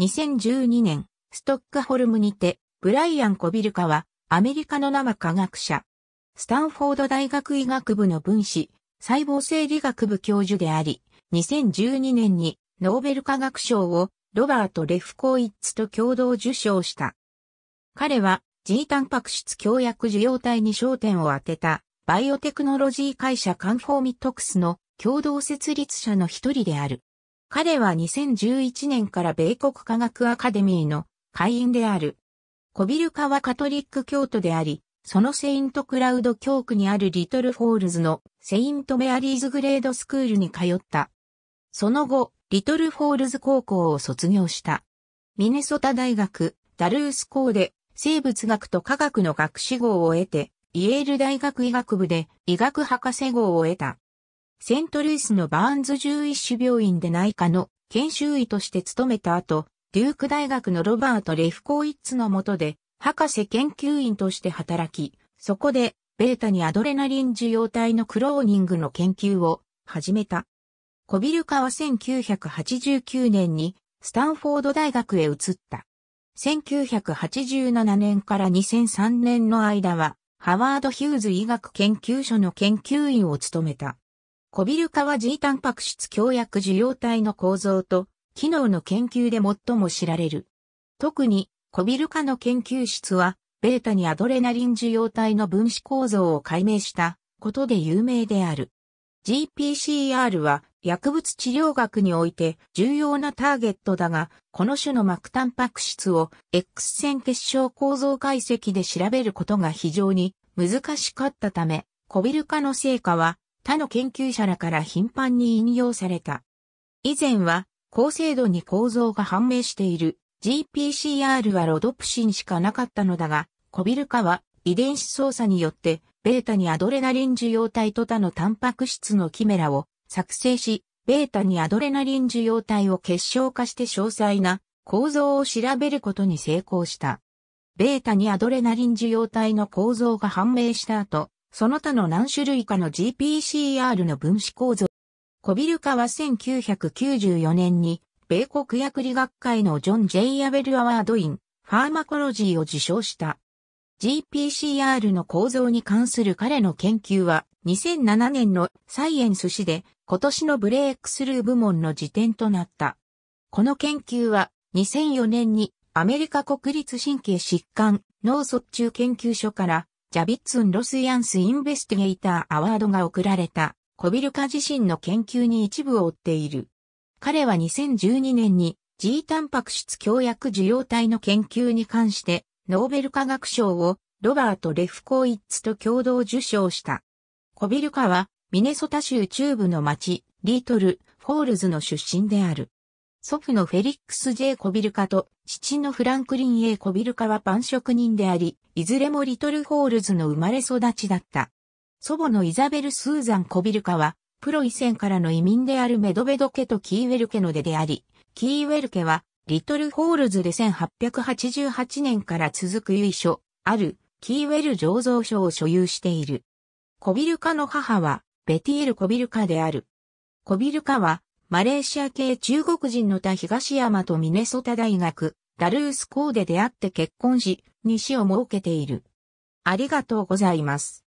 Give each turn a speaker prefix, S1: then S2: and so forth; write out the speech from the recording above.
S1: 2012年、ストックホルムにて、ブライアン・コビルカは、アメリカの生科学者、スタンフォード大学医学部の分子、細胞生理学部教授であり、2012年にノーベル化学賞をロバート・レフコーイッツと共同受賞した。彼は G タンパク質強薬受容体に焦点を当てたバイオテクノロジー会社カンフォーミットクスの共同設立者の一人である。彼は2011年から米国科学アカデミーの会員である。コビルカはカトリック教徒であり、そのセイントクラウド教区にあるリトルフォールズのセイントメアリーズグレードスクールに通った。その後、リトルフォールズ高校を卒業した。ミネソタ大学、ダルース校で生物学と科学の学士号を得て、イエール大学医学部で医学博士号を得た。セントルイスのバーンズ獣医師病院で内科の研修医として勤めた後、デューク大学のロバート・レフコーイッツの下で、博士研究員として働き、そこで、ベータにアドレナリン受容体のクローニングの研究を始めた。コビルカは1989年にスタンフォード大学へ移った。1987年から2003年の間は、ハワード・ヒューズ医学研究所の研究員を務めた。コビル化は G タンパク質強薬受容体の構造と機能の研究で最も知られる。特にコビル化の研究室は、ベータにアドレナリン受容体の分子構造を解明したことで有名である。GPCR は薬物治療学において重要なターゲットだが、この種の膜タンパク質を X 線結晶構造解析で調べることが非常に難しかったため、コビル化の成果は他の研究者らから頻繁に引用された。以前は、高精度に構造が判明している GPCR はロドプシンしかなかったのだが、コビルカは遺伝子操作によって、ベータにアドレナリン受容体と他のタンパク質のキメラを作成し、ベータにアドレナリン受容体を結晶化して詳細な構造を調べることに成功した。ベータにアドレナリン受容体の構造が判明した後、その他の何種類かの GPCR の分子構造。コビルカは1994年に、米国薬理学会のジョン・ジェイ・アベル・アワード・イン、ファーマコロジーを受賞した。GPCR の構造に関する彼の研究は、2007年のサイエンス誌で、今年のブレイクスルー部門の辞典となった。この研究は、2004年にアメリカ国立神経疾患脳卒中研究所からジャビッツン・ロス・ヤンス・インベスティゲイター・アワードが贈られた、コビルカ自身の研究に一部を負っている。彼は2012年に G タンパク質強薬受容体の研究に関して、ノーベル化学賞をロバート・レフコイッツと共同受賞した。コビルカは、ミネソタ州中部の町、リートル・フォールズの出身である。祖父のフェリックス・ジェイ・コビルカと父のフランクリン・ A・ コビルカはパン職人であり、いずれもリトルホールズの生まれ育ちだった。祖母のイザベル・スーザン・コビルカは、プロ以前からの移民であるメドベド家とキーウェル家の出であり、キーウェル家は、リトルホールズで1888年から続く由緒、ある、キーウェル醸造所を所有している。コビルカの母は、ベティエル・コビルカである。コビルカは、マレーシア系中国人の他東山とミネソタ大学、ダルースコデで出会って結婚し、西を設けている。ありがとうございます。